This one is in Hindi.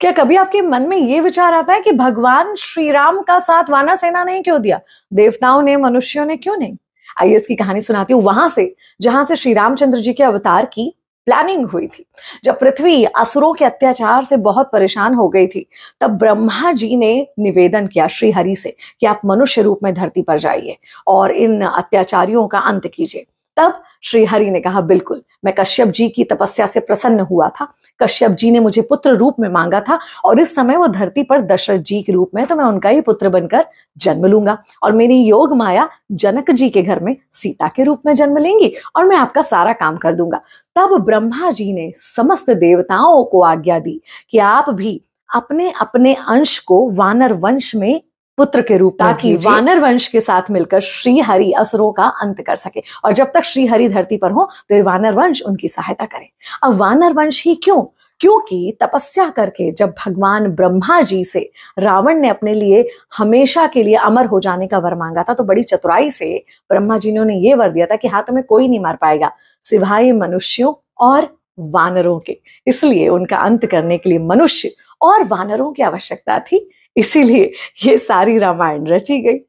क्या कभी आपके मन में ये विचार आता है कि भगवान श्री राम का साथ वानर सेना ने क्यों दिया देवताओं ने मनुष्यों ने क्यों नहीं आइए इसकी कहानी सुनाती हूँ वहां से जहां से श्री रामचंद्र जी के अवतार की प्लानिंग हुई थी जब पृथ्वी असुरों के अत्याचार से बहुत परेशान हो गई थी तब ब्रह्मा जी ने निवेदन किया श्री हरि से कि आप मनुष्य रूप में धरती पर जाइए और इन अत्याचारियों का अंत कीजिए तब श्री हरि ने कहा बिल्कुल मैं कश्यप जी की तपस्या से प्रसन्न हुआ था कश्यप जी ने मुझे पुत्र रूप में मांगा था और इस समय वो धरती पर दशरथ जी के रूप में तो मैं उनका ही पुत्र बनकर जन्म लूंगा और मेरी योग माया जनक जी के घर में सीता के रूप में जन्म लेंगी और मैं आपका सारा काम कर दूंगा तब ब्रह्मा जी ने समस्त देवताओं को आज्ञा दी कि आप भी अपने अपने अंश को वानर वंश में पुत्र के रूप ताकि वानर वंश के साथ मिलकर श्री हरि असुरों का अंत कर सके और जब तक श्री हरि धरती पर हो तो ये वानर वंश उनकी सहायता करे अब वानर वंश ही क्यों क्योंकि तपस्या करके जब भगवान ब्रह्मा जी से रावण ने अपने लिए हमेशा के लिए अमर हो जाने का वर मांगा था तो बड़ी चतुराई से ब्रह्मा जी ने उन्हें यह वर दिया था कि हाँ तुम्हें कोई नहीं मार पाएगा सिवाय मनुष्यों और वानरों के इसलिए उनका अंत करने के लिए मनुष्य और वानरों की आवश्यकता थी इसीलिए ये सारी रामायण रची गई